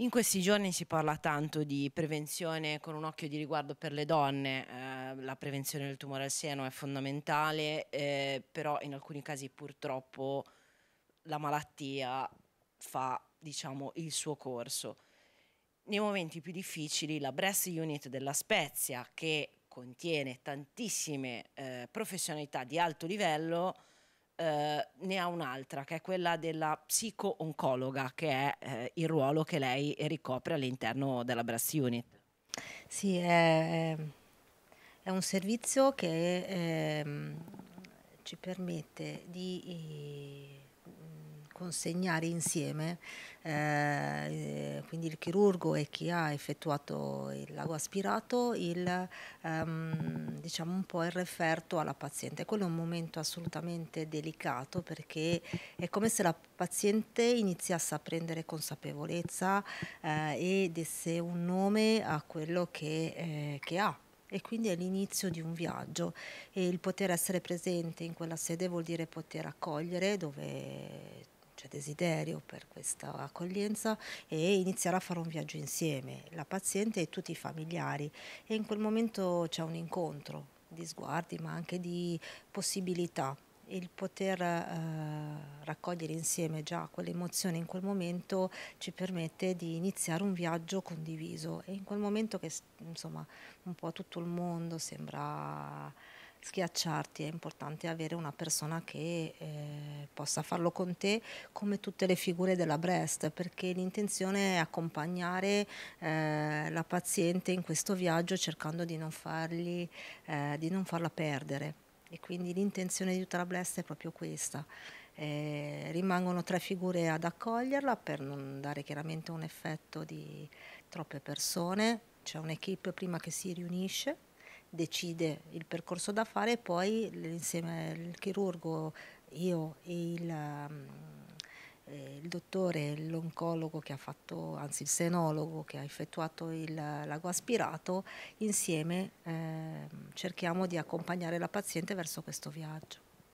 In questi giorni si parla tanto di prevenzione con un occhio di riguardo per le donne, eh, la prevenzione del tumore al seno è fondamentale, eh, però in alcuni casi purtroppo la malattia fa diciamo, il suo corso. Nei momenti più difficili la Breast Unit della Spezia, che contiene tantissime eh, professionalità di alto livello, eh, ne ha un'altra che è quella della psico-oncologa che è eh, il ruolo che lei ricopre all'interno della Brass Unit. Sì, è, è un servizio che è, ehm, ci permette di eh, consegnare insieme eh, quindi il chirurgo e chi ha effettuato il lago aspirato, il, ehm, diciamo un po' il referto alla paziente. Quello è un momento assolutamente delicato perché è come se la paziente iniziasse a prendere consapevolezza eh, e desse un nome a quello che, eh, che ha e quindi è l'inizio di un viaggio e il poter essere presente in quella sede vuol dire poter accogliere dove c'è desiderio per questa accoglienza e iniziare a fare un viaggio insieme, la paziente e tutti i familiari. E in quel momento c'è un incontro di sguardi ma anche di possibilità il poter eh, raccogliere insieme già quell'emozione in quel momento ci permette di iniziare un viaggio condiviso e in quel momento che insomma un po' tutto il mondo sembra schiacciarti, è importante avere una persona che eh, possa farlo con te come tutte le figure della Brest, perché l'intenzione è accompagnare eh, la paziente in questo viaggio cercando di non, fargli, eh, di non farla perdere. E quindi l'intenzione di tutta la Brest è proprio questa. Eh, rimangono tre figure ad accoglierla per non dare chiaramente un effetto di troppe persone, c'è un'equipe prima che si riunisce decide il percorso da fare e poi insieme al chirurgo, io e il, mm, eh, il dottore, l'oncologo che ha fatto, anzi il senologo che ha effettuato il lago aspirato, insieme eh, cerchiamo di accompagnare la paziente verso questo viaggio.